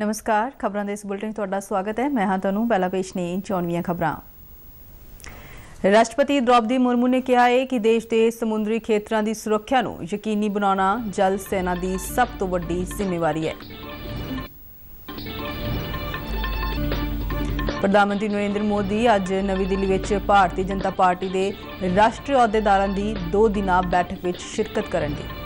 ਨਮਸਕਾਰ ਖਬਰਾਂ ਦੇ ਇਸ ਬੁਲਟਨ ਤੁਹਾਡਾ ਸਵਾਗਤ ਹੈ ਮੈਂ ਹਾਂ ਤੁਹਾਨੂੰ ਪਹਿਲਾ ਪੇਸ਼ ਨੇ ਚੌਣਵੀਆਂ ਖਬਰਾਂ ਰਾਸ਼ਟਰਪਤੀ ਦ੍ਰੋਪਦੀ ਮੁਰਮੂ ਨੇ ਕਿਹਾ ਹੈ ਕਿ ਦੇਸ਼ ਦੇ ਸਮੁੰਦਰੀ ਖੇਤਰਾਂ ਦੀ ਸੁਰੱਖਿਆ ਨੂੰ ਯਕੀਨੀ ਬਣਾਉਣਾ ਜਲ ਸੈਨਾ ਦੀ ਸਭ ਤੋਂ ਵੱਡੀ ਜ਼ਿੰਮੇਵਾਰੀ ਹੈ ਪ੍ਰਧਾਨ ਮੰਤਰੀ ਨਰਿੰਦਰ ਮੋਦੀ ਅੱਜ ਨਵੀਂ ਦਿੱਲੀ ਵਿੱਚ ਭਾਰਤੀ ਜਨਤਾ ਪਾਰਟੀ ਦੇ ਰਾਸ਼ਟਰੀ ਅਹੁਦੇਦਾਰਾਂ ਦੀ 2 ਦਿਨਾ ਬੈਠਕ ਵਿੱਚ ਸ਼ਿਰਕਤ ਕਰਨਗੇ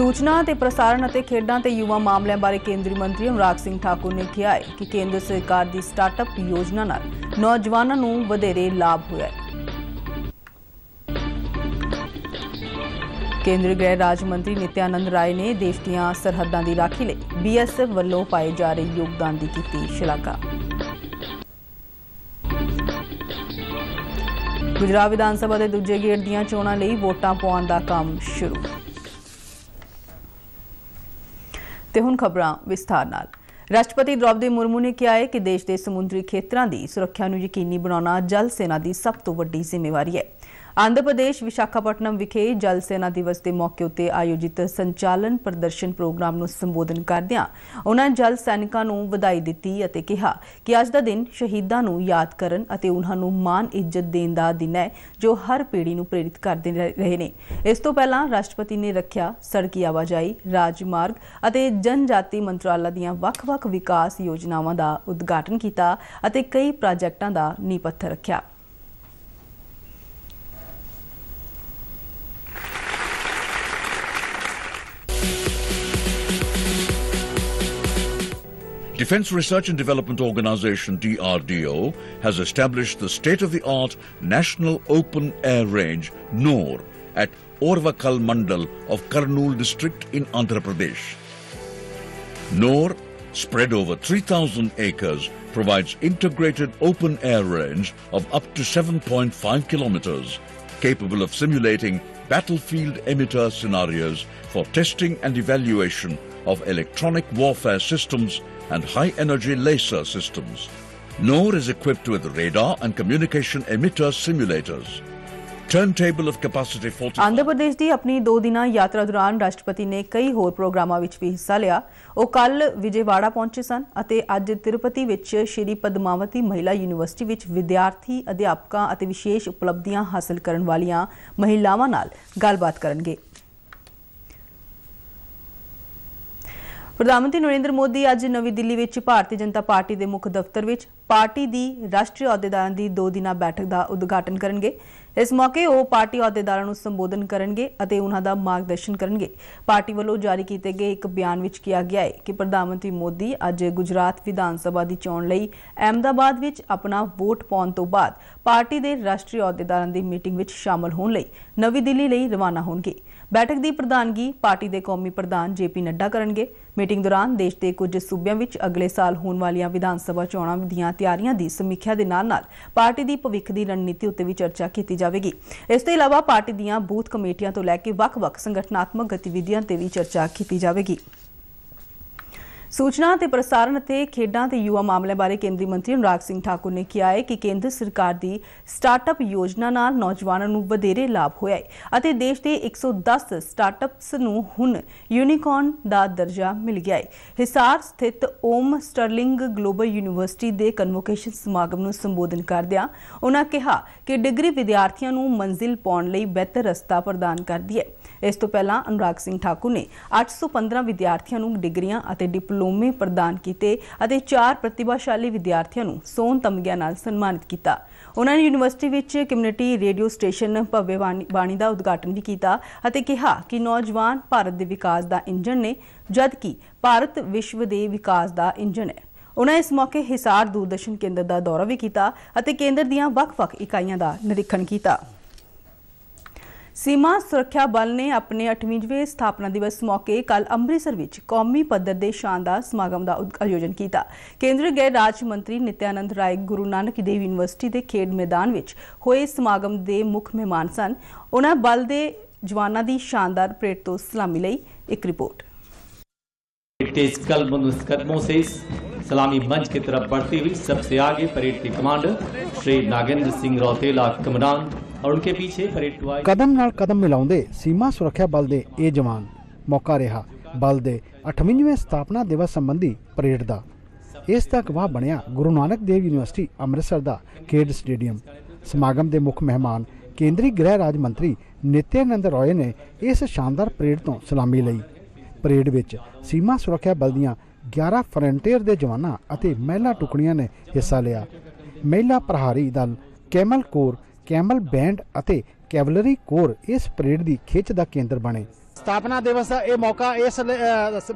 ਸੂਚਨਾ ਤੇ ਪ੍ਰਸਾਰਣ ਅਤੇ ਖੇਡਾਂ ਤੇ ਯੁਵਾ ਮਾਮਲਿਆਂ ਬਾਰੇ ਕੇਂਦਰੀ ਮੰਤਰੀ ਅਨੁਰਾਗ ਸਿੰਘ ਠਾਕੁਰ ਨੇ ਕਿਹਾ ਹੈ ਕਿ ਕੇਂਦਰ ਸਰਕਾਰ ਦੀ ਸਟਾਰਟਅਪ ਯੋਜਨਾ ਨਾਲ ਨੌਜਵਾਨਾਂ ਨੂੰ ਵਧੇਰੇ ਲਾਭ ਹੋਇਆ ਹੈ ਕੇਂਦਰੀ ਗ੍ਰਹਿ ਰਾਜ ਮੰਤਰੀ ਨਿਤਿਆਨੰਦ ਰਾਏ ਨੇ ਦੇਸ਼ ਦੀਆਂ ਸਰਹੱਦਾਂ ਦੀ ਰਾਖੀ ਲਈ ਬੀਐਸਐਫ ਵੱਲੋਂ ਪਾਏ ਜਾ ਰਹੇ ਯੋਗਦਾਨ ਦੀ ਕੀਤੀ ਸ਼ਲਾਘਾ ਗੁਜਰਾਤ ਵਿਧਾਨ ਸਭਾ ਦੇ ਦੂਜੇ ਗੇੜ ਦੀਆਂ ਚੋਣਾਂ ਲਈ ਵੋਟਾਂ ਪਾਉਣ ਦਾ ਕੰਮ ਸ਼ੁਰੂ ਤੇ ਹੁਣ ਖਬਰਾਂ ਵਿਸਥਾਰ ਨਾਲ ਰਾਸ਼ਟਰਪਤੀ ਦ੍ਰੌਪਦੀ ਮੁਰਮੂ ਨੇ ਕਿਹਾ ਹੈ ਕਿ ਦੇਸ਼ ਦੇ ਸਮੁੰਦਰੀ ਖੇਤਰਾਂ ਦੀ ਸੁਰੱਖਿਆ ਨੂੰ ਯਕੀਨੀ ਬਣਾਉਣਾ ਜਲ ਸੈਨਾ ਦੀ ਸਭ ਤੋਂ ਵੱਡੀ ਜ਼ਿੰਮੇਵਾਰੀ ਹੈ ਆਂਧਰਾ ਪ੍ਰਦੇਸ਼ ਵਿਸ਼ਾਖਾਪਟਨਮ ਵਿਖੇ ਜਲ ਸੈਨਾ ਦਿਵਸ ਦੇ ਮੌਕੇ ਉਤੇ ਆਯੋਜਿਤ ਸੰਚਾਲਨ ਪ੍ਰਦਰਸ਼ਨ ਪ੍ਰੋਗਰਾਮ ਨੂੰ ਸੰਬੋਧਨ ਕਰਦਿਆਂ ਉਹਨਾਂ ਜਲ ਸੈਨਿਕਾਂ ਨੂੰ ਵਧਾਈ ਦਿੱਤੀ ਅਤੇ ਕਿਹਾ ਕਿ ਅੱਜ ਦਾ ਦਿਨ ਸ਼ਹੀਦਾਂ ਨੂੰ ਯਾਦ ਕਰਨ ਅਤੇ ਉਹਨਾਂ ਨੂੰ ਮਾਣ ਇੱਜ਼ਤ ਦੇਣ ਦਾ ਦਿਨ ਹੈ ਜੋ ਹਰ ਪੀੜ੍ਹੀ ਨੂੰ ਪ੍ਰੇਰਿਤ ਕਰਦੇ ਰਹੇ ਨੇ ਇਸ ਤੋਂ ਪਹਿਲਾਂ ਰਾਸ਼ਟਰਪਤੀ ਨੇ ਰੱਖਿਆ ਸੜਕੀ ਆਵਾਜਾਈ ਰਾਜਮਾਰਗ ਅਤੇ ਜਨਜਾਤੀ ਮੰਤਰਾਲਾ ਦੀਆਂ ਵੱਖ-ਵੱਖ ਵਿਕਾਸ ਯੋਜਨਾਵਾਂ ਦਾ ਉਦਘਾਟਨ ਕੀਤਾ ਅਤੇ ਕਈ ਪ੍ਰੋਜੈਕਟਾਂ ਦਾ ਨੀਂਹ ਪੱਥਰ ਰੱਖਿਆ Defense Research and Development Organization, DRDO, has established the state-of-the-art National Open Air Range, NOR, at Orvakal Mandal of Karnool district in Andhra Pradesh. NOR, spread over 3,000 acres, provides integrated open air range of up to 7.5 kilometers, capable of simulating battlefield emitter scenarios for testing and evaluation of electronic warfare systems and high-energy laser systems. NOR is equipped with radar and communication emitter simulators. Turntable of capacity 45 Andhra Pradesh ਦੀ ਆਪਣੀ 2 ਦਿਨਾਂ ਯਾਤਰਾ ਦੌਰਾਨ ਰਾਸ਼ਟਰਪਤੀ ਨੇ ਕਈ ਹੋਰ ਪ੍ਰੋਗਰਾਮਾਂ ਵਿੱਚ ਵੀ ਹਿੱਸਾ ਲਿਆ ਉਹ ਕੱਲ ਵਿਜੇਵਾੜਾ ਪਹੁੰਚੇ ਸਨ ਅਤੇ ਅੱਜ ਤਿਰੂਪਤੀ ਵਿੱਚ ਸ਼੍ਰੀ ਪਦਮਾਵਤੀ ਮਹਿਲਾ ਯੂਨੀਵਰਸਿਟੀ ਵਿੱਚ ਵਿਦਿਆਰਥੀ ਅਧਿਆਪਕਾਂ ਅਤੇ ਵਿਸ਼ੇਸ਼ ਉਪਲਬਧੀਆਂ ਹਾਸਲ ਕਰਨ ਵਾਲੀਆਂ ਮਹਿਲਾਵਾਂ ਨਾਲ ਗੱਲਬਾਤ ਕਰਨਗੇ ਪ੍ਰਧਾਨ ਮੰਤਰੀ ਨਰਿੰਦਰ ਮੋਦੀ ਅੱਜ ਨਵੀਂ ਦਿੱਲੀ ਵਿੱਚ ਭਾਰਤੀ ਜਨਤਾ ਪਾਰਟੀ ਦੇ ਮੁੱਖ ਦਫ਼ਤਰ ਵਿੱਚ ਪਾਰਟੀ ਦੀ ਰਾਸ਼ਟਰੀ ਅਹੁਦੇਦਾਰਾਂ ਦੀ 2 ਦਿਨਾਂ ਬੈਠਕ ਦਾ ਉਦਘਾਟਨ ਕਰਨਗੇ ਇਸ ਮੌਕੇ ਉਹ ਪਾਰਟੀ ਅਹੁਦੇਦਾਰਾਂ ਨੂੰ ਸੰਬੋਧਨ ਕਰਨਗੇ ਅਤੇ ਉਹਨਾਂ ਦਾ ਮਾਰਗਦਰਸ਼ਨ ਕਰਨਗੇ ਪਾਰਟੀ ਵੱਲੋਂ ਜਾਰੀ ਕੀਤੇ ਗਏ ਇੱਕ ਬਿਆਨ ਵਿੱਚ ਕਿਹਾ ਗਿਆ ਹੈ ਕਿ ਪ੍ਰਧਾਨ ਮੰਤਰੀ ਮੋਦੀ ਅੱਜ ਗੁਜਰਾਤ ਵਿਧਾਨ ਸਭਾ ਦੀ ਚੋਣ ਲਈ ਅਹਿਮਦਾਬਾਦ ਵਿੱਚ ਆਪਣਾ ਵੋਟ ਪਾਉਣ ਤੋਂ ਬਾਅਦ ਪਾਰਟੀ ਦੇ ਰਾਸ਼ਟਰੀ ਅਹੁਦੇਦਾਰਾਂ ਦੀ ਮੀਟਿੰਗ ਵਿੱਚ ਸ਼ਾਮਲ ਹੋਣ ਲਈ ਨਵੀਂ ਦਿੱਲੀ ਲਈ ਰਵਾਨਾ ਹੋਣਗੇ ਬੈਠਕ ਦੀ ਪ੍ਰਧਾਨਗੀ ਪਾਰਟੀ ਦੇ ਕੌਮੀ ਪ੍ਰਧਾਨ ਜੇਪੀ ਨੱਡਾ ਕਰਨਗੇ ਮੀਟਿੰਗ ਦੌਰਾਨ ਦੇਸ਼ ਦੇ ਕੁਝ ਸੂਬਿਆਂ ਵਿੱਚ ਅਗਲੇ ਸਾਲ ਹੋਣ ਵਾਲੀਆਂ ਵਿਧਾਨ ਸਭਾ ਚੋਣਾਂ ਦੀਆਂ ਤਿਆਰੀਆਂ ਦੀ ਸਮੀਖਿਆ ਦੇ ਨਾਲ-ਨਾਲ ਪਾਰਟੀ ਦੀ ਭਵਿੱਖ ਦੀ ਰਣਨੀਤੀ ਉੱਤੇ ਵੀ ਚਰਚਾ ਕੀਤੀ ਜਾਵੇਗੀ ਇਸ ਤੋਂ ਇਲਾਵਾ ਪਾਰਟੀ ਦੀਆਂ ਬੂਥ ਕਮੇਟੀਆਂ ਤੋਂ ਲੈ ਕੇ ਵੱਖ-ਵੱਖ ਸੰਗਠਨਾਤਮਕ ਗਤੀਵਿਧੀਆਂ ਤੇ ਵੀ ਚਰਚਾ ਕੀਤੀ ਜਾਵੇਗੀ ਸੂਚਨਾ ਤੇ ਪ੍ਰਸਾਰਣ ਅਤੇ ਖੇਡਾਂ ਤੇ ਯੂਵਾ ਮਾਮਲਿਆਂ ਬਾਰੇ ਕੇਂਦਰੀ ਮੰਤਰੀ ਅਨੁਰਾਗ ਸਿੰਘ ਠਾਕੁਰ ਨੇ ਕਿਹਾ ਹੈ ਕਿ ਕੇਂਦਰ ਸਰਕਾਰ ਦੀ ਸਟਾਰਟਅਪ ਯੋਜਨਾ ਨਾਲ ਨੌਜਵਾਨਾਂ ਨੂੰ ਵਧੇਰੇ ਲਾਭ ਹੋਇਆ ਹੈ ਅਤੇ ਦੇਸ਼ ਦੇ 110 ਸਟਾਰਟਅਪਸ ਨੂੰ ਹੁਣ ਯੂਨੀਕੌਰਨ ਦਾ ਦਰਜਾ ਮਿਲ ਗਿਆ ਹੈ ਹਿਸਾਰ ਸਥਿਤ ਓਮ ਸਟਰਲਿੰਗ ਗਲੋਬਲ ਯੂਨੀਵਰਸਿਟੀ ਦੇ ਕਨਵੋਕੇਸ਼ਨ ਸਮਾਗਮ ਨੂੰ ਸੰਬੋਧਨ ਕਰਦਿਆਂ ਉਹਨਾਂ ਕਿਹਾ ਕਿ ਡਿਗਰੀ ਵਿਦਿਆਰਥੀਆਂ ਨੂੰ ਮੰਜ਼ਿਲ ਪਾਉਣ ਲਈ ਬਿਹਤਰ ਰਸਤਾ ਪ੍ਰਦਾਨ ਕਰਦੀ ਹੈ ਇਸ ਤੋਂ ਪਹਿਲਾਂ ਅਨੁਰਾਗ ਸਿੰਘ ਠਾਕੁਰ ਨੇ 815 ਵਿਦਿਆਰਥੀਆਂ ਨੂੰ ਡਿਗਰੀਆਂ ਅਤੇ ਡਿਪਲੋਮੇ ਪ੍ਰਦਾਨ ਕੀਤੇ ਅਤੇ 4 ਪ੍ਰਤਿਭਾਸ਼ਾਲੀ ਵਿਦਿਆਰਥੀਆਂ ਨੂੰ ਸੋਨ ਤਮਗਿਆਂ ਨਾਲ ਸਨਮਾਨਿਤ ਕੀਤਾ ਉਹਨਾਂ ਨੇ ਯੂਨੀਵਰਸਿਟੀ ਵਿੱਚ ਕਮਿਊਨਿਟੀ ਰੇਡੀਓ ਸਟੇਸ਼ਨ ਭਵਯ ਬਾਣੀ ਦਾ ਉਦਘਾਟਨ ਵੀ ਕੀਤਾ ਅਤੇ ਕਿਹਾ ਕਿ ਨੌਜਵਾਨ ਭਾਰਤ ਦੇ ਵਿਕਾਸ ਦਾ ਇੰਜਣ ਨੇ ਜਦ ਕਿ ਭਾਰਤ ਵਿਸ਼ਵ ਦੇ ਵਿਕਾਸ ਦਾ ਇੰਜਣ ਹੈ ਉਹਨਾਂ ਇਸ ਮੌਕੇ ਹਿਸਾਰ ਦੂਰਦਰਸ਼ਨ ਕੇਂਦਰ ਦਾ ਦੌਰਾ ਵੀ ਕੀਤਾ ਅਤੇ ਕੇਂਦਰ ਦੀਆਂ ਵੱਖ-ਵੱਖ ਇਕਾਈਆਂ ਦਾ ਨਿਰੀਖਣ ਕੀਤਾ ਸੀਮਾ ਸੁਰੱਖਿਆ ਬਲ ਨੇ ਆਪਣੇ 8ਵੇਂ ਸਥਾਪਨਾ ਦਿਵਸ ਮੌਕੇ ਕੱਲ ਅੰਮ੍ਰਿਤਸਰ ਵਿੱਚ ਕੌਮੀ ਪੱਧਰ ਦੇ ਸ਼ਾਨਦਾਰ ਸਮਾਗਮ ਦਾ ਆਯੋਜਨ ਕੀਤਾ ਕੇਂਦਰੀ ਗੈਰ ਰਾਜ ਮੰਤਰੀ ਨਿਤਿਆਨੰਦ ਰਾਏ ਗੁਰੂ ਨਾਨਕ ਦੇਵ ਯੂਨੀਵਰਸਿਟੀ ਦੇ ਖੇਡ ਮੈਦਾਨ ਵਿੱਚ ਹੋਏ ਸਮਾਗਮ ਦੇ ਮੁੱਖ ਮਹਿਮਾਨ ਸਨ ਉਹਨਾਂ ਬਲ ਦੇ ਜਵਾਨਾਂ ਦੀ ਸ਼ਾਨਦਾਰ ਪਰੇਡ ਤੋਂ ਸਲਾਮੀ ਲਈ ਇੱਕ ਰਿਪੋਰਟ तेज कदमों से सलामी मंच की तरफ बढ़ती हुई सबसे आगे परेड के कमांडर श्री नागेंद्र सिंह और उनके पीछे फरीटवाई ਕਦਮ ਨਾਲ ਕਦਮ ਮਿਲਾਉਂਦੇ ਸੀਮਾ ਸੁਰੱਖਿਆ ਬਲ ਦੇ ਇਹ ਜਵਾਨ ਮੌਕਾ ਰਿਹਾ ਬਲ ਦੇ 98ਵੇਂ ਸਥਾਪਨਾ ਦਿਵਸ ਸੰਬੰਧੀ ਪਰੇਡ ਦਾ ਇਸ ਤੱਕ ਵਾ ਬਣਿਆ ਗੁਰੂ ਨਾਨਕ ਦੇਵ ਯੂਨੀਵਰਸਿਟੀ ਅੰਮ੍ਰਿਤਸਰ ਦਾ ਕੇਡ ਸਟੇਡੀਅਮ ਸਮਾਗਮ ਦੇ ਮੁੱਖ ਮਹਿਮਾਨ ਕੇਂਦਰੀ ਗ੍ਰਹਿ ਰਾਜ ਮੰਤਰੀ ਨਿਤਿਆਨੰਦ ਰਾਏ ਨੇ ਇਸ ਸ਼ਾਨਦਾਰ ਪਰੇਡ ਤੋਂ ਸਲਾਮੀ ਲਈ ਪਰੇਡ ਵਿੱਚ ਸੀਮਾ ਸੁਰੱਖਿਆ ਬਲ ਦੀਆਂ 11 ਫਰੰਟੀਅਰ ਦੇ ਜਵਾਨਾਂ ਅਤੇ ਮਹਿਲਾ ਟੁਕੜੀਆਂ ਨੇ ਹਿੱਸਾ ਲਿਆ ਮਹਿਲਾ ਪ੍ਰਹਾਰੀ ਦਲ ਕੈਮਲ ਕੋਰ ਕੈਮਲ ਬੈਂਡ ਅਤੇ ਕੈਵਲਰੀ ਕੋਰ ਇਸ ਪਰੇਡ ਦੀ ਖਿੱਚ ਦਾ ਕੇਂਦਰ ਬਣੇ ਸਥਾਪਨਾ ਦਿਵਸ ਦਾ ਇਹ ਮੌਕਾ ਇਸ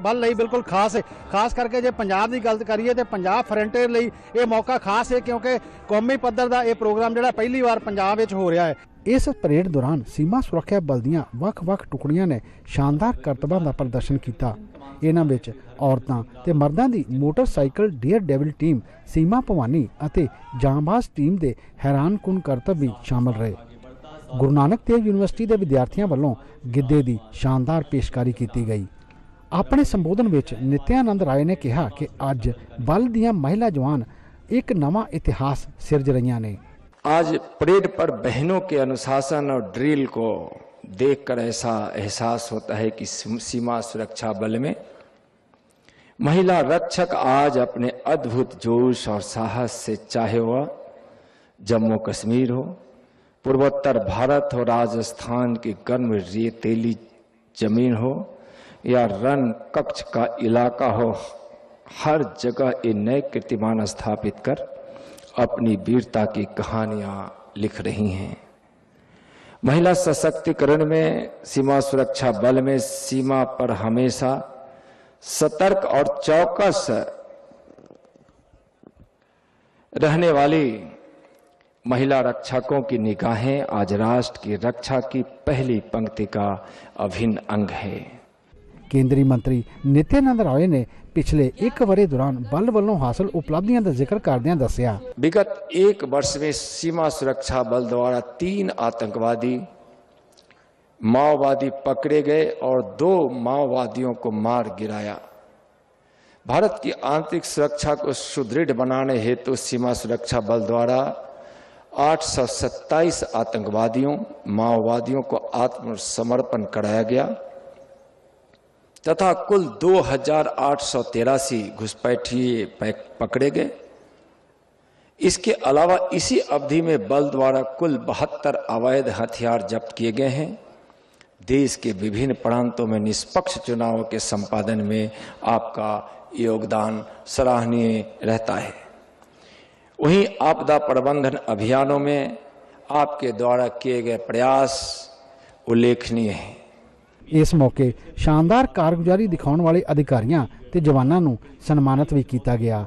ਬਲ ਲਈ ਬਿਲਕੁਲ ਖਾਸ ਹੈ ਖਾਸ ਕਰਕੇ ਜੇ ਪੰਜਾਬ ਦੀ ਗੱਲ ਕਰੀਏ ਤੇ ਪੰਜਾਬ ਫਰੰਟੇਅਰ ਲਈ ਇਹ ਮੌਕਾ ਖਾਸ ਹੈ ਕਿਉਂਕਿ ਕੌਮੀ ਪੱਧਰ ਦਾ ਇਹ ਪ੍ਰੋਗਰਾਮ ਜਿਹੜਾ ਪਹਿਲੀ ਵਾਰ ਪੰਜਾਬ ਵਿੱਚ ਹੋ ਰਿਹਾ ਹੈ ਇਸ ਪਰੇਡ ਦੌਰਾਨ ਸੀਮਾ ਸੁਰੱਖਿਆ ਬਲ ਦੀਆਂ ਵੱਖ-ਵੱਖ ਟੁਕੜੀਆਂ ਨੇ ਸ਼ਾਨਦਾਰ ਕਰਤਬਾਂ ਦਾ ਪ੍ਰਦਰਸ਼ਨ ਕੀਤਾ ਇਹਨਾਂ ਵਿੱਚ ਔਰਤਾਂ ਤੇ ਮਰਦਾਂ ਦੀ motorcycle dare devil team Seema Bhawani ਅਤੇ ਜਾਂਬਾਜ਼ ਟੀਮ ਦੇ ਹੈਰਾਨਕੁਨ ਕਰਤਬ ਵੀ ਸ਼ਾਮਲ ਰਹੇ गुरु नानक देव यूनिवर्सिटी के विद्यार्थियों वालों गिद्धे की शानदार पेशकारी की गई अपने संबोधन नित्यानंद राय ने कहा कि अज बल महिला जवान एक नवा इतिहास सिरज रही ने आज परेड पर बहनों के अनुशासन और ड्रिल को देख कर ऐसा एहसास होता है कि सीमा सुरक्षा बल में महिला रक्षक आज अपने अद्भुत जोश और साहस से चाहे वह जम्मू कश्मीर हो पूर्वोत्तर भारत हो राजस्थान की गर्म रेतीली जमीन हो या रन कक्ष का इलाका हो हर जगह ये नए कीर्तिमान स्थापित कर अपनी वीरता की कहानियां लिख रही हैं महिला सशक्तिकरण में सीमा सुरक्षा बल में सीमा पर हमेशा सतर्क और चौकस रहने वाली महिला रक्षकों की निगाहें आज राष्ट्र की रक्षा की पहली पंक्ति का अभिन्न अंग है केंद्रीय मंत्री नित्यानंद राय ने पिछले एक वर्ष दौरान बल वालों हासिल उपलब्धियों का जिक्र करदे दसिया विगत एक वर्ष में सीमा सुरक्षा बल द्वारा तीन आतंकवादी माओवादी पकड़े गए और दो माओवादियों को मार गिराया भारत की आंतरिक सुरक्षा को सुदृढ़ बनाने हेतु तो सीमा सुरक्षा बल द्वारा 827 आतंकवादियों माओवादियों को आत्मसमर्पण कराया गया तथा कुल दो हजार घुसपैठी पकड़े गए इसके अलावा इसी अवधि में बल द्वारा कुल बहत्तर अवैध हथियार जब्त किए गए हैं देश के विभिन्न प्रांतों में निष्पक्ष चुनाव के संपादन में आपका योगदान सराहनीय रहता है वहीं आपदा प्रबंधन अभियानों में आपके द्वारा किए गए प्रयास ਉਲੇਖਣੀ ਹੈ ਇਸ ਮੌਕੇ ਸ਼ਾਨਦਾਰ ਕਾਰਗੁਜ਼ਾਰੀ ਦਿਖਾਉਣ ਵਾਲੇ ਅਧਿਕਾਰੀਆਂ ਤੇ ਜਵਾਨਾਂ ਨੂੰ ਸਨਮਾਨਿਤ ਵੀ ਕੀਤਾ ਗਿਆ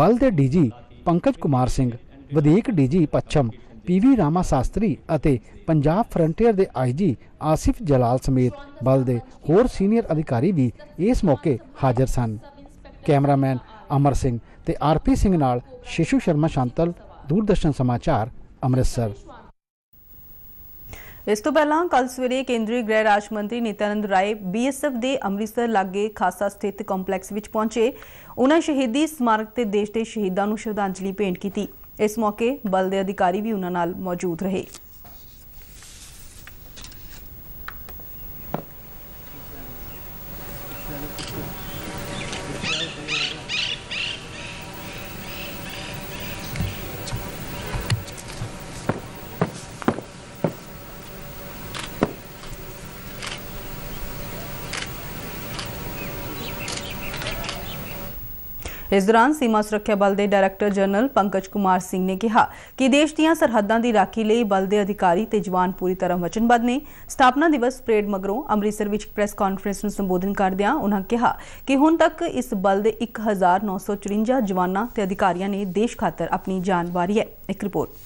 ਬਲ ਦੇ ਡੀਜੀ ਪੰਕਜ ਕੁਮਾਰ ਸਿੰਘ ਵਧੇਕ ਡੀਜੀ ਪੱਛਮ ਪੀਵੀ ਰਾਮਾ ਸ਼ਾਸਤਰੀ ਅਤੇ ਪੰਜਾਬ ਫਰੰਟੀਅਰ ਦੇ ਆਈਜੀ ਆਸਿਫ ਜਲਾਲ ਸਮੇਤ ਬਲ ਦੇ ਹੋਰ ਸੀਨੀਅਰ ਅਧਿਕਾਰੀ ਵੀ ਇਸ ਮੌਕੇ ਹਾਜ਼ਰ ਸਨ ਕੈਮਰਾਮੈਨ ਅਮਰ ਸਿੰਘ ਤੇ ਆਰਪੀ ਸਿੰਘ ਨਾਲ ਸ਼ਿਸ਼ੂ ਸ਼ਰਮਾ ਸ਼ਾਂਤਲ ਦੂਰਦਰਸ਼ਨ ਸਮਾਚਾਰ ਅੰਮ੍ਰਿਤਸਰ ਇਸ ਤੋਂ ਪਹਿਲਾਂ ਕੱਲ ਸਵੇਰੇ ਕੇਂਦਰੀ ਗ੍ਰਹਿ ਰਾਜ ਮੰਤਰੀ ਨਿਤਨੰਦ ਰਾਏ ਬੀਐਸਐਫ ਦੇ ਅੰਮ੍ਰਿਤਸਰ ਲਾਗੇ ਖਾਸਾ ਸਥਿਤ ਕੰਪਲੈਕਸ ਵਿੱਚ ਪਹੁੰਚੇ ਉਹਨਾਂ ਸ਼ਹੀਦੀ ਸਮਾਰਕ ਤੇ ਦੇਸ਼ ਦੇ ਸ਼ਹੀਦਾਂ ਨੂੰ ਸ਼ਰਧਾਂਜਲੀ ਭੇਂਟ ਕੀਤੀ ਇਸ ਮੌਕੇ ਬਲ ਦੇ ਅਧਿਕਾਰੀ ਵੀ ਉਹਨਾਂ ਨਾਲ ਮੌਜੂਦ ਰਹੇ ਇਸ ਦੌਰਾਨ ਸੀਮਾ ਸੁਰੱਖਿਆ ਬਲ ਦੇ ਡਾਇਰੈਕਟਰ ਜਨਰਲ ਪੰਕਜ ਕੁਮਾਰ ਸਿੰਘ ਨੇ ਕਿਹਾ ਕਿ ਦੇਸ਼ ਦੀਆਂ ਸਰਹੱਦਾਂ ਦੀ ਰਾਖੀ ਲਈ ਬਲ ਦੇ ਅਧਿਕਾਰੀ ਤੇ ਜਵਾਨ ਪੂਰੀ ਤਰ੍ਹਾਂ ਵਚਨਬੱਧ ਨੇ ਸਥਾਪਨਾ ਦਿਵਸ ਪ੍ਰੇਡ ਮਗਰੋਂ ਅੰਮ੍ਰਿਤਸਰ ਵਿੱਚ ਪ੍ਰੈਸ ਕਾਨਫਰੰਸ ਨੂੰ ਸੰਬੋਧਨ ਕਰਦਿਆਂ ਉਨ੍ਹਾਂ ਕਿਹਾ ਕਿ ਹੁਣ ਤੱਕ ਇਸ ਬਲ ਦੇ 1954 ਜਵਾਨਾਂ ਤੇ ਅਧਿਕਾਰੀਆਂ ਨੇ ਦੇਸ਼ ਖਾਤਰ ਆਪਣੀ ਜਾਨ ਵਾਰੀ ਹੈ ਇੱਕ ਰਿਪੋਰਟ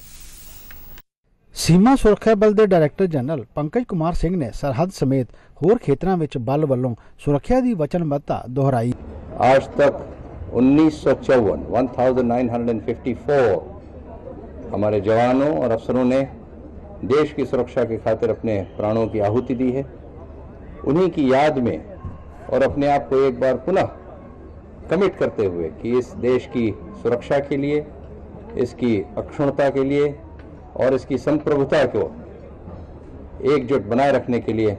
ਸੀਮਾ ਸੁਰੱਖਿਆ ਬਲ ਦੇ ਡਾਇਰੈਕਟਰ ਜਨਰਲ ਪੰਕਜ ਕੁਮਾਰ ਸਿੰਘ ਨੇ ਸਰਹੱਦ ਸਮੇਤ ਹੋਰ ਖੇਤਰਾਂ ਵਿੱਚ ਬਲ ਵੱਲੋਂ ਸੁਰੱਖਿਆ ਦੀ ਵਚਨਬੱਧਤਾ ਦੁਹਰਾਈ ਅੱਜ ਤੱਕ उन्नीस सौ चौवन वन हमारे जवानों और अफसरों ने देश की सुरक्षा के खातिर अपने प्राणों की आहुति दी है उन्हीं की याद में और अपने आप को एक बार पुनः कमिट करते हुए कि इस देश की सुरक्षा के लिए इसकी अक्षुणता के लिए और इसकी संप्रभुता को एकजुट बनाए रखने के लिए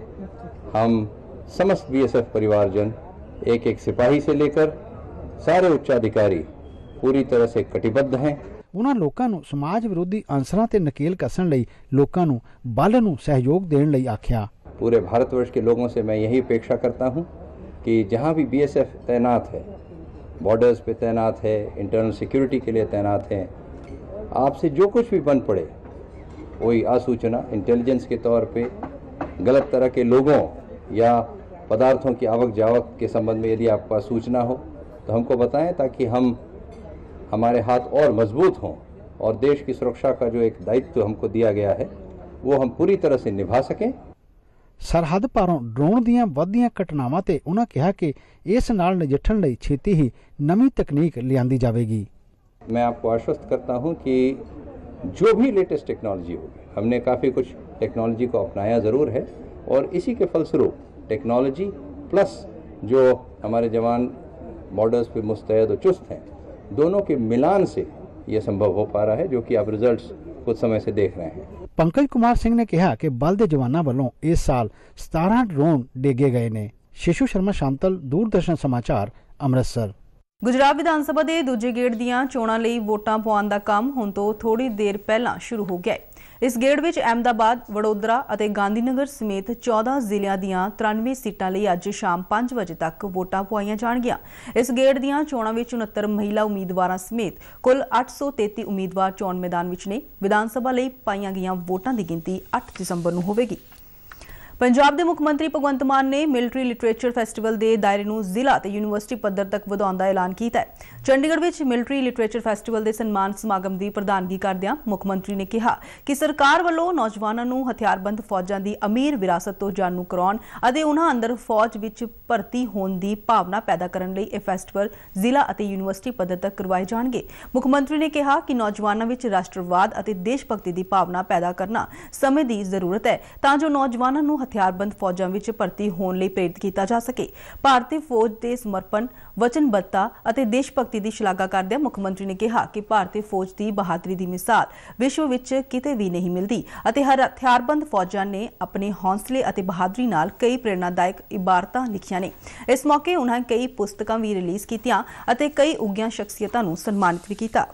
हम समस्त बीएसएफ परिवारजन एक एक सिपाही से लेकर सारे ਉੱਚ ਅਧਿਕਾਰੀ ਪੂਰੀ ਤਰ੍ਹਾਂ ਸੇ ਕਟੀਬੱਧ ਹੈ ਉਹਨਾਂ ਲੋਕਾਂ ਨੂੰ ਸਮਾਜ ਵਿਰੋਧੀ ਅੰਸਰਾਂ ਤੇ ਨਕੇਲ ਕੱਸਣ बल ਲੋਕਾਂ ਨੂੰ ਬਲ ਨੂੰ पूरे भारतवर्ष के लोगों से मैं यही अपेक्षा करता हूँ कि जहाँ भी बीएसएफ तैनात है बॉर्डर्स पे तैनात है इंटरनल सिक्योरिटी के लिए तैनात है आपसे जो कुछ भी बन पड़े वही आसूचना इंटेलिजेंस के तौर पे गलत तरह के लोगों या पदार्थों की आवक जावक के संबंध में यदि आपका सूचना हो तो हमको बताएं ताकि हम हमारे हाथ और मजबूत हों और देश की सुरक्षा का जो एक दायित्व हमको दिया गया है वो हम पूरी तरह से निभा सकें सरहद पारों ड्रोन ਦੀਆਂ ਵੱਧਦੀਆਂ ਘਟਨਾਵਾਂ ਤੇ ਉਹਨਾਂ ਕਿਹਾ ਕਿ ਇਸ छेती ही नवी तकनीक लिया जाएगी मैं आपको आश्वस्त करता हूँ कि जो भी लेटेस्ट टेक्नोलॉजी होगी हमने काफ़ी कुछ टेक्नोलॉजी को अपनाया ज़रूर है और इसी के फलस्वरूप टेक्नोलॉजी प्लस जो हमारे जवान मॉडल्स पे मुस्तैद और चुस्त हैं दोनों के मिलान से ये संभव हो पा रहा है जो कि आप रिजल्ट्स कुछ समय से देख रहे हैं पंकज कुमार ਸਿੰਘ ਨੇ ਕਿਹਾ ਕਿ ਬਲ ਦੇ ਜਵਾਨਾਂ ਵੱਲੋਂ ਇਸ ਸਾਲ 17 ਡਰੋਨ ਡੇਗੇ ਗਏ ਨੇ ਸ਼ਿਸ਼ੂ ਸ਼ਰਮਾ ਸ਼ਾਂਤਲ ਦੂਰਦਰਸ਼ਨ ਸਮਾਚਾਰ ਅੰਮ੍ਰਿਤਸਰ ਗੁਜਰਾਤ ਵਿਧਾਨ ਸਭਾ ਦੇ ਦੂਜੇ ਗੇੜ ਦੀਆਂ ਚੋਣਾਂ ਲਈ ਵੋਟਾਂ ਪਵਾਉਣ ਦਾ ਕੰਮ ਹੁਣ ਤੋਂ ਥੋੜੀ ਦੇਰ ਪਹਿਲਾਂ ਸ਼ੁਰੂ ਹੋ ਗਿਆ ਹੈ ਇਸ ਗੇੜ ਵਿੱਚ ਅਹਮਦਾਬਾਦ ਵਡੋਦਰਾ ਅਤੇ ਗਾਂਧੀਨਗਰ ਸਮੇਤ 14 ਜ਼ਿਲ੍ਹਿਆਂ ਦੀਆਂ 93 ਸੀਟਾਂ ਲਈ ਅੱਜ ਸ਼ਾਮ 5 ਵਜੇ ਤੱਕ ਵੋਟਾਂ ਪੁਆਈਆਂ ਜਾਣਗੀਆਂ ਇਸ ਗੇੜ ਦੀਆਂ ਚੋਣਾਂ ਵਿੱਚ 69 ਮਹਿਲਾ ਉਮੀਦਵਾਰਾਂ ਸਮੇਤ ਕੁੱਲ 833 ਉਮੀਦਵਾਰ ਚੋਣ ਮੈਦਾਨ ਵਿੱਚ ਨੇ ਵਿਧਾਨ ਸਭਾ ਲਈ ਪਾਈਆਂ ਗਈਆਂ ਵੋਟਾਂ ਦੀ ਗਿਣਤੀ 8 ਦਸੰਬਰ ਨੂੰ ਹੋਵੇਗੀ ਪੰਜਾਬ ਦੇ ਮੁੱਖ ਮੰਤਰੀ ਭਗਵੰਤ ਮਾਨ ਨੇ ਮਿਲਟਰੀ ਲਿਟਰੇਚਰ ਫੈਸਟੀਵਲ ਦੇ ਦਾਇਰੇ ਨੂੰ ਜ਼ਿਲ੍ਹਾ ਤੇ ਯੂਨੀਵਰਸਿਟੀ ਪੱਧਰ ਤੱਕ ਵਧਾਉਣ ਦਾ ਐਲਾਨ ਕੀਤਾ ਹੈ ਚੰਡੀਗੜ੍ਹ ਵਿੱਚ ਮਿਲਟਰੀ ਲਿਟਰੇਚਰ ਫੈਸਟੀਵਲ ਦੇ ਸਨਮਾਨ ਸਮਾਗਮ ਦੀ ਪ੍ਰਧਾਨਗੀ ਕਰਦਿਆਂ ਮੁੱਖ ਮੰਤਰੀ ਨੇ ਕਿਹਾ ਕਿ ਸਰਕਾਰ ਵੱਲੋਂ ਨੌਜਵਾਨਾਂ ਨੂੰ ਹਥਿਆਰਬੰਦ ਫੌਜਾਂ ਦੀ ਅਮੀਰ ਵਿਰਾਸਤ ਤੋਂ ਜਾਣੂ ਕਰਾਉਣ ਅਤੇ ਉਹਨਾਂ ਅੰਦਰ ਫੌਜ ਵਿੱਚ ਭਰਤੀ ਹੋਣ ਦੀ ਭਾਵਨਾ ਪੈਦਾ ਕਰਨ ਲਈ ਇਹ ਫੈਸਟੀਵਲ ਜ਼ਿਲ੍ਹਾ ਅਤੇ ਯੂਨੀਵਰਸਿਟੀ ਪੱਧਰ ਤੱਕ ਕਰਵਾਏ ਜਾਣਗੇ ਮੁੱਖ ਮੰਤਰੀ ਨੇ ਕਿਹਾ ਕਿ ਨੌਜਵਾਨਾਂ ਵਿੱਚ ਰਾਸ਼ਟਰਵਾਦ ਅਤੇ ਦੇਸ਼ ਭਗਤੀ ਦੀ ਭਾਵਨਾ ਪੈਦਾ ਕਰਨਾ ਸਮੇਂ ਦੀ ਜ਼ਰੂਰਤ ਹੈ ਤਾਂ ਜੋ ਨੌਜਵਾਨਾਂ ਨੂੰ ਹਥਿਆਰਬੰਦ ਫੌਜਾਂ ਵਿੱਚ ਭਰਤੀ ਹੋਣ ਲਈ ਪ੍ਰੇਰਿਤ ਕੀਤਾ ਜਾ ਸਕੇ ਭਾਰਤੀ ਫੌਜ ਦੇ ਸਮਰਪਣ ਵਚਨਬੱਧਤਾ ਅਤੇ ਦੇਸ਼ ਭਗਤੀ ਦੀ ਸ਼ਲਾਘਾ ਕਰਦਿਆਂ ਮੁੱਖ ਮੰਤਰੀ ਨੇ ਕਿਹਾ ਕਿ ਭਾਰਤੀ ਫੌਜ ਦੀ ਬਹਾਦਰੀ ਦੀ ਮਿਸਾਲ ਵਿਸ਼ਵ ਵਿੱਚ ਕਿਤੇ ਵੀ ਨਹੀਂ ਮਿਲਦੀ ਅਤੇ ਹਰ ਹਥਿਆਰਬੰਦ ਫੌਜਾਂ ਨੇ ਆਪਣੇ ਹੌਸਲੇ ਅਤੇ ਬਹਾਦਰੀ ਨਾਲ ਕਈ ਪ੍ਰੇਰਣਾਦਾਇਕ ਇਬਾਰਤਾਂ ਲਿਖੀਆਂ ਨੇ ਇਸ ਮੌਕੇ ਉਨ੍ਹਾਂ ਕਈ ਪੁਸਤਕਾਂ ਵੀ ਰਿਲੀਜ਼ ਕੀਤੀਆਂ ਅਤੇ ਕਈ ਉੱਗੀਆਂ ਸ਼ਖਸੀਅਤਾਂ ਨੂੰ ਸਨਮਾਨਿਤ ਵੀ ਕੀਤਾ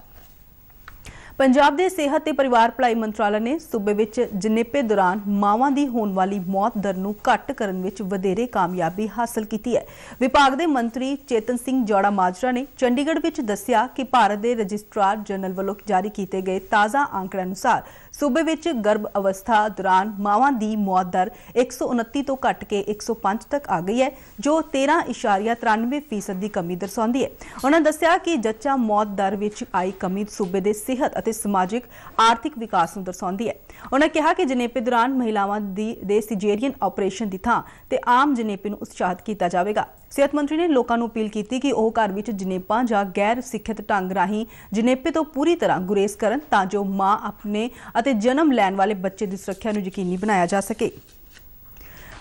ਪੰਜਾਬ ਦੇ ਸਿਹਤ ਤੇ ਪਰਿਵਾਰ ਭਲਾਈ ਮੰਤਰਾਲੇ ਨੇ ਸੂਬੇ ਵਿੱਚ ਜਨੇਪੇ ਦੌਰਾਨ ਮਾਵਾਂ ਦੀ ਹੋਣ ਵਾਲੀ ਮੌਤ ਦਰ ਨੂੰ ਘੱਟ ਕਰਨ ਵਿੱਚ ਵਧੇਰੇ ਕਾਮਯਾਬੀ ਹਾਸਲ ਕੀਤੀ ਹੈ ਵਿਭਾਗ ਦੇ ਮੰਤਰੀ ਚੇਤਨ ਸਿੰਘ ਜੋੜਾ ਮਾਜਰਾ ਨੇ ਚੰਡੀਗੜ੍ਹ ਵਿੱਚ ਦੱਸਿਆ ਕਿ ਭਾਰਤ ਦੇ ਰਜਿਸਟਰਾਰ ਜਨਰਲ ਵੱਲੋਂ ਜਾਰੀ ਕੀਤੇ ਗਏ ਤਾਜ਼ਾ ਆંકੜੇ ਅਨੁਸਾਰ ਸੂਬੇ ਵਿੱਚ ਗਰਭ ਅਵਸਥਾ ਦੌਰਾਨ ਮਾਵਾਂ ਦੀ ਮੌਤ ਦਰ 129 ਤੋਂ ਘਟ ਕੇ 105 ਤੱਕ ਆ ਗਈ ਹੈ ਜੋ 13.93% ਦੀ ਕਮੀ ਦਰਸਾਉਂਦੀ ਹੈ ਉਹਨਾਂ ਦੱਸਿਆ ਕਿ ਜੱਚਾ ਮੌਤ ਦਰ ਵਿੱਚ ਆਈ ਕਮੀ ਸੂਬੇ ਦੇ ਸਿਹਤ ਅਤੇ ਸਮਾਜਿਕ ਆਰਥਿਕ ਵਿਕਾਸ ਨੂੰ ਦਰਸਾਉਂਦੀ ਹੈ ਉਹਨਾਂ ਕਿਹਾ ਕਿ ਜਨੇਪੇ ਦੌਰਾਨ ਮਹਿਲਾਵਾਂ ਦੀ ਦੇ ਸਿਜੇਰੀਅਨ ਆਪਰੇਸ਼ਨ ਦੀ ਥਾਂ ਤੇ ਆਮ ਜਨੇਪੇ ਨੂੰ ਉਤਸ਼ਾਹਿਤ ਕੀਤਾ ਜਾਵੇਗਾ ਸਿਹਤ ਮੰਤਰੀ ਨੇ ਲੋਕਾਂ ਨੂੰ ਅਪੀਲ ਕੀਤੀ ਕਿ ਉਹ ਘਰ ਵਿੱਚ ਜਨੇਪਾਂ ਜਾਂ ਗੈਰ ਸਿੱਖਿਅਤ ਢੰਗ ਰਾਹੀਂ ਜਨੇਪੇ ਤੋਂ ਪੂਰੀ ਤਰ੍ਹਾਂ ਗੁਰੇਜ਼ ਕਰਨ ਤਾਂ ਜੋ ਮਾਂ ਆਪਣੇ ਅਤੇ ਜਨਮ ਲੈਣ ਵਾਲੇ ਬੱਚੇ ਦੀ ਸੁਰੱਖਿਆ ਨੂੰ ਯਕੀਨੀ ਬਣਾਇਆ ਜਾ ਸਕੇ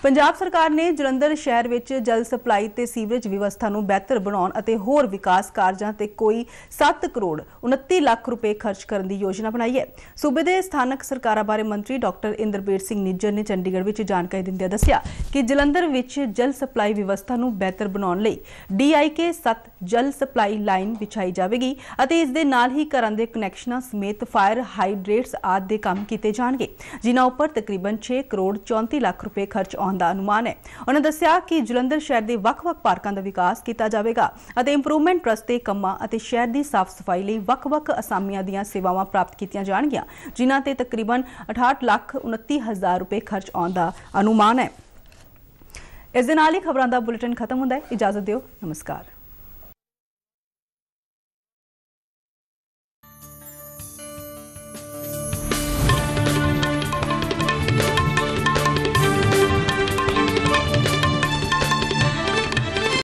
ਪੰਜਾਬ ਸਰਕਾਰ ਨੇ ਜਲੰਧਰ ਸ਼ਹਿਰ ਵਿੱਚ ਜਲ ਸਪਲਾਈ ਤੇ ਸੀਵਰੇਜ ਵਿਵਸਥਾ ਨੂੰ ਬਿਹਤਰ ਬਣਾਉਣ ਅਤੇ ਹੋਰ ਵਿਕਾਸ ਕਾਰਜਾਂ ਤੇ ਕੋਈ 7 ਕਰੋੜ 29 ਲੱਖ ਰੁਪਏ ਖਰਚ ਕਰਨ ਦੀ ਯੋਜਨਾ ਬਣਾਈ ਹੈ ਸੂਬੇ ਦੇ ਸਥਾਨਕ ਸਰਕਾਰਾਂ ਬਾਰੇ ਮੰਤਰੀ ਡਾਕਟਰ ਇੰਦਰਬੀਰ ਸਿੰਘ ਨਿੱਜਰ ਨੇ ਚੰਡੀਗੜ੍ਹ ਵਿੱਚ ਜਾਣਕਾਰੀ ਦਿੰਦਿਆਂ ਦੱਸਿਆ ਕਿ ਜਲੰਧਰ ਵਿੱਚ ਜਲ ਸਪਲਾਈ ਵਿਵਸਥਾ ਨੂੰ ਬਿਹਤਰ ਬਣਾਉਣ ਲਈ ਡੀਆਈਕੇ 7 ਜਲ ਸਪਲਾਈ ਲਾਈਨ ਵਿਛਾਈ ਜਾਵੇਗੀ ਅਤੇ ਇਸ ਦੇ ਨਾਲ ਹੀ ਘਰਾਂ ਦੇ ਕਨੈਕਸ਼ਨਾਂ ਸਮੇਤ ਫਾਇਰ ਹਾਈਡਰੇਟਸ ਆਦਿ ਦੇ ਕੰਮ ਕੀਤੇ ਜਾਣਗੇ ਜਿਨ੍ਹਾਂ ਉੱਪਰ ਤਕਰੀਬਨ 6 ਕਰੋੜ 34 ਲੱਖ ਰੁਪਏ ਖਰਚ ਆਉਣ ਹੋਣ ਦਾ ਅਨੁਮਾਨ ਹੈ ਉਹਨਾਂ ਦੱਸਿਆ ਕਿ ਜਲੰਧਰ ਸ਼ਹਿਰ ਦੇ ਵੱਖ-ਵੱਖ ਪਾਰਕਾਂ ਦਾ ਵਿਕਾਸ ਕੀਤਾ ਜਾਵੇਗਾ ਅਤੇ ਇੰਪਰੂਵਮੈਂਟ ਟਰਸਟ ਦੇ ਕੰਮਾਂ ਅਤੇ ਸ਼ਹਿਰ ਦੀ ਸਾਫ਼ ਸਫਾਈ ਲਈ ਵੱਖ-ਵੱਖ ਅਸਾਮੀਆਂ ਦੀਆਂ ਸੇਵਾਵਾਂ ਪ੍ਰਾਪਤ ਕੀਤੀਆਂ ਜਾਣਗੀਆਂ ਜਿਨ੍ਹਾਂ ਤੇ ਤਕਰੀਬਨ 68 ਲੱਖ 29 ਹਜ਼ਾਰ ਰੁਪਏ ਖਰਚ ਆਉਣ ਦਾ ਅਨੁਮਾਨ ਹੈ ਇਸ ਦੇ ਨਾਲ ਹੀ ਖਬਰਾਂ ਦਾ ਬੁਲੇਟਿਨ ਖਤਮ ਹੁੰਦਾ ਹੈ ਇਜਾਜ਼ਤ ਦਿਓ ਨਮਸਕਾਰ